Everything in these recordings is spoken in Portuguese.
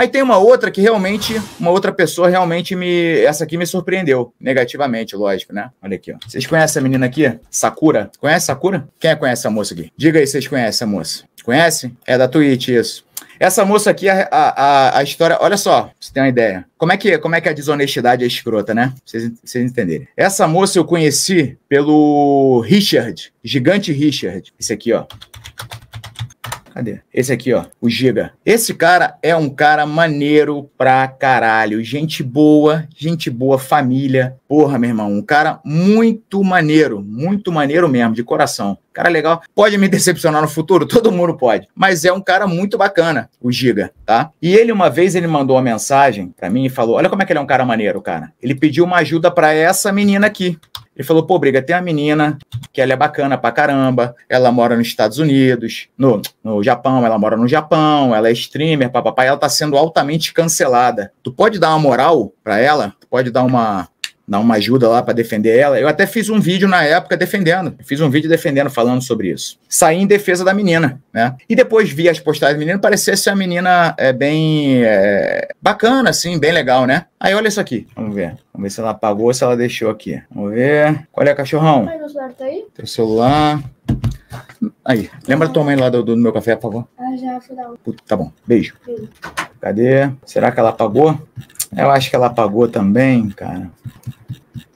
Aí tem uma outra que realmente, uma outra pessoa realmente me. Essa aqui me surpreendeu negativamente, lógico, né? Olha aqui, ó. Vocês conhecem a menina aqui? Sakura? Conhece Sakura? Quem conhece a moça aqui? Diga aí se vocês conhecem a moça. Conhece? É da Twitch, isso. Essa moça aqui, a, a, a história. Olha só, pra você tem uma ideia. Como é que, como é que a desonestidade é escrota, né? Pra vocês, pra vocês entenderem. Essa moça eu conheci pelo Richard, gigante Richard. Esse aqui, ó. Cadê? Esse aqui, ó, o Giga. Esse cara é um cara maneiro pra caralho. Gente boa, gente boa, família. Porra, meu irmão, um cara muito maneiro, muito maneiro mesmo, de coração. Cara legal. Pode me decepcionar no futuro? Todo mundo pode. Mas é um cara muito bacana, o Giga, tá? E ele, uma vez, ele mandou uma mensagem pra mim e falou: Olha como é que ele é um cara maneiro, cara. Ele pediu uma ajuda pra essa menina aqui. Ele falou, pô, Briga, tem uma menina que ela é bacana pra caramba, ela mora nos Estados Unidos, no, no Japão, ela mora no Japão, ela é streamer, papapá, ela tá sendo altamente cancelada. Tu pode dar uma moral pra ela? Tu pode dar uma, dar uma ajuda lá para defender ela. Eu até fiz um vídeo na época defendendo, fiz um vídeo defendendo, falando sobre isso. Saí em defesa da menina, né? E depois vi as postagens da menina, parecia ser uma menina é, bem é, bacana, assim, bem legal, né? Aí olha isso aqui, vamos ver. Vamos ver se ela apagou ou se ela deixou aqui. Vamos ver. Qual é, cachorrão? Ai, meu celular tá aí? Teu celular. Aí, lembra tua mãe lá do, do meu café, por favor? Ah, já, fui dar um. Tá bom, beijo. beijo. Cadê? Será que ela apagou? Eu acho que ela apagou também, cara.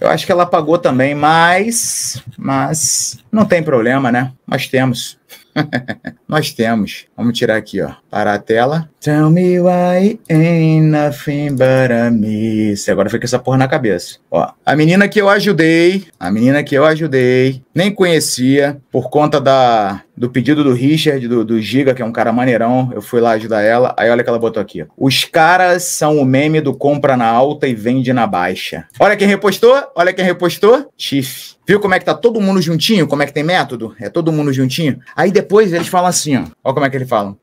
Eu acho que ela apagou também, mas. Mas. Não tem problema, né? Nós temos. Nós temos. Vamos tirar aqui, ó. Para a tela. Tell me why ain't nothing but a miss. Agora fica essa porra na cabeça. Ó. A menina que eu ajudei. A menina que eu ajudei. Nem conhecia. Por conta da do pedido do Richard, do, do, Giga, que é um cara maneirão, eu fui lá ajudar ela, aí olha que ela botou aqui. Os caras são o meme do compra na alta e vende na baixa. Olha quem repostou, olha quem repostou. Tiff. Viu como é que tá todo mundo juntinho? Como é que tem método? É todo mundo juntinho? Aí depois eles falam assim, ó. Olha como é que eles falam.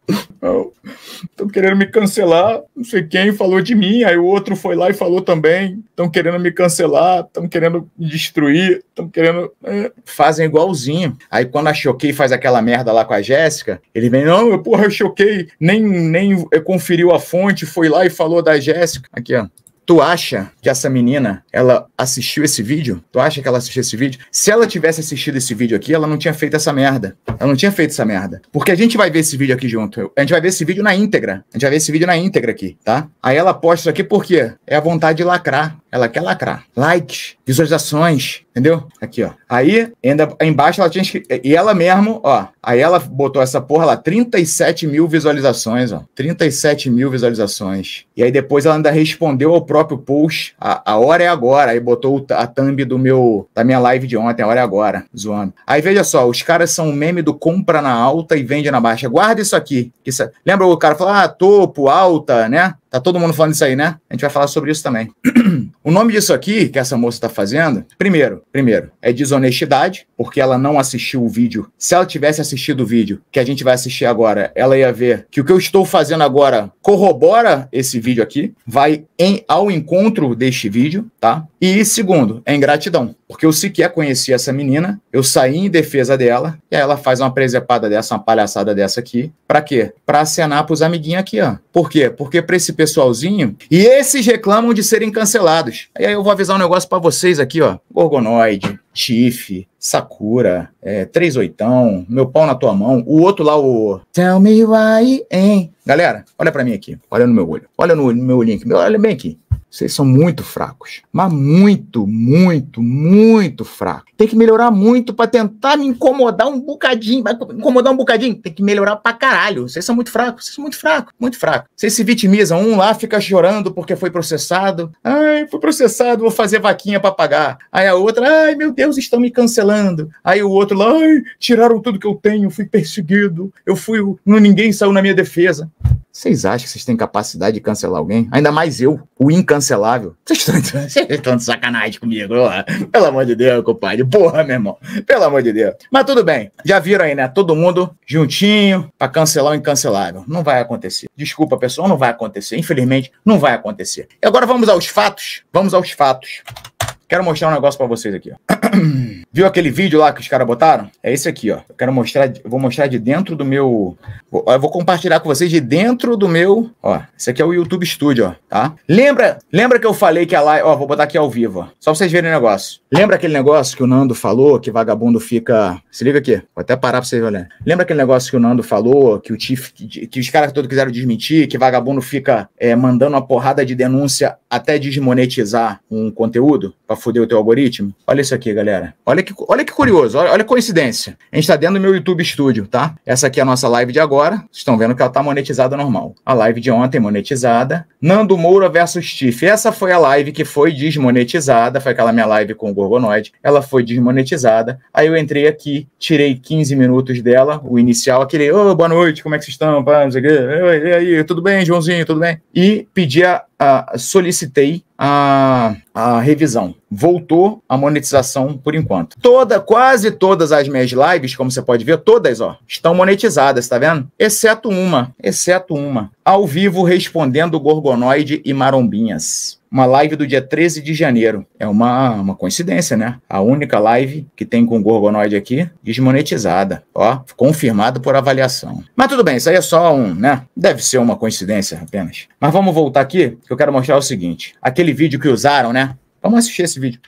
Estão querendo me cancelar, não sei quem falou de mim, aí o outro foi lá e falou também. Estão querendo me cancelar, estão querendo me destruir, estão querendo. É. Fazem igualzinho. Aí quando a Choquei faz aquela merda lá com a Jéssica, ele vem, não, eu, porra, eu choquei, nem, nem eh, conferiu a fonte, foi lá e falou da Jéssica. Aqui, ó. Tu acha que essa menina, ela assistiu esse vídeo? Tu acha que ela assistiu esse vídeo? Se ela tivesse assistido esse vídeo aqui, ela não tinha feito essa merda. Ela não tinha feito essa merda. Porque a gente vai ver esse vídeo aqui junto. A gente vai ver esse vídeo na íntegra. A gente vai ver esse vídeo na íntegra aqui, tá? Aí ela posta isso aqui porque é a vontade de lacrar. Ela quer lacrar. likes visualizações, entendeu? Aqui, ó. Aí, ainda embaixo ela tinha E ela mesmo, ó. Aí ela botou essa porra lá, 37 mil visualizações, ó. 37 mil visualizações. E aí depois ela ainda respondeu ao próprio post, a, a hora é agora. Aí botou a thumb do meu, da minha live de ontem, a hora é agora, zoando. Aí veja só, os caras são o meme do compra na alta e vende na baixa. Guarda isso aqui. Isso, é, lembra o cara falar, ah, topo, alta, né? Tá todo mundo falando isso aí, né? A gente vai falar sobre isso também. o nome disso aqui que essa moça está fazendo, primeiro, primeiro, é desonestidade, porque ela não assistiu o vídeo. Se ela tivesse assistido o vídeo que a gente vai assistir agora, ela ia ver que o que eu estou fazendo agora corrobora esse vídeo aqui, vai em, ao encontro deste vídeo, tá? E segundo, é ingratidão porque eu sequer conhecia essa menina, eu saí em defesa dela, e aí ela faz uma presepada dessa, uma palhaçada dessa aqui. Para quê? Para acenar pros amiguinhos aqui, ó. Por quê? Porque pra esse pessoalzinho, e esses reclamam de serem cancelados. E aí eu vou avisar um negócio para vocês aqui, ó. Gorgonoide, Tiff, Sakura, é, Três Oitão, Meu Pau na Tua Mão, o outro lá, o Tell Me Why, hein? Galera, olha para mim aqui, olha no meu olho, olha no, no meu olhinho aqui, olha bem aqui. Vocês são muito fracos. Mas muito, muito, muito fracos. Tem que melhorar muito para tentar me incomodar um bocadinho. Vai incomodar um bocadinho? Tem que melhorar pra caralho. Vocês são muito fracos. Vocês são muito fracos, muito fracos. Vocês se vitimizam. Um lá fica chorando porque foi processado. Ai, fui processado, vou fazer vaquinha para pagar. Aí a outra, ai meu Deus, estão me cancelando. Aí o outro lá, ai, tiraram tudo que eu tenho, fui perseguido. Eu fui, não, ninguém saiu na minha defesa. Vocês acham que vocês têm capacidade de cancelar alguém? Ainda mais eu, o incancelável. Vocês estão de sacanagem comigo, ó. Pelo amor de Deus, compadre. Porra, meu irmão. Pelo amor de Deus. Mas tudo bem. Já viram aí, né? Todo mundo juntinho para cancelar o incancelável. Não vai acontecer. Desculpa, pessoal, não vai acontecer. Infelizmente, não vai acontecer. E agora vamos aos fatos. Vamos aos fatos. Quero mostrar um negócio para vocês aqui, ó. Viu aquele vídeo lá que os caras botaram? É esse aqui, ó. Eu quero mostrar, vou mostrar de dentro do meu eu vou compartilhar com vocês de dentro do meu. Ó, esse aqui é o YouTube Studio, ó, tá? Lembra, lembra que eu falei que a live. Ó, vou botar aqui ao vivo, ó. Só pra vocês verem o negócio. Lembra aquele negócio que o Nando falou que vagabundo fica. Se liga aqui, vou até parar pra vocês olharem. Lembra aquele negócio que o Nando falou, que o Tiff. Que, os caras todos quiseram desmentir, que vagabundo fica é, mandando uma porrada de denúncia até desmonetizar um conteúdo pra foder o teu algoritmo? Olha isso aqui, galera. Olha que, olha que curioso, olha, olha a coincidência. A gente tá dentro do meu YouTube Studio, tá? Essa aqui é a nossa live de agora agora, estão vendo que ela tá monetizada normal. A live de ontem é monetizada. Nando Moura versus Tiff. Essa foi a live que foi desmonetizada. Foi aquela minha live com o Gorgonoid. Ela foi desmonetizada. Aí eu entrei aqui, tirei 15 minutos dela, o inicial, aquele, ô, oh, boa noite, como é que vocês estão? Pá, E aí, tudo bem, Joãozinho, tudo bem? E pedi a solicitei a, a, revisão. Voltou a monetização por enquanto. Toda, quase todas as minhas lives, como você pode ver, todas, ó, estão monetizadas, tá vendo? Exceto uma, exceto uma. Ao vivo respondendo Gorgonoide e Marombinhas uma live do dia 13 de janeiro. É uma, uma coincidência, né? A única live que tem com o Gorgonoide aqui, desmonetizada. Ó, confirmado por avaliação. Mas tudo bem, isso aí é só um, né? Deve ser uma coincidência apenas. Mas vamos voltar aqui, que eu quero mostrar o seguinte. Aquele vídeo que usaram, né? Vamos assistir esse vídeo.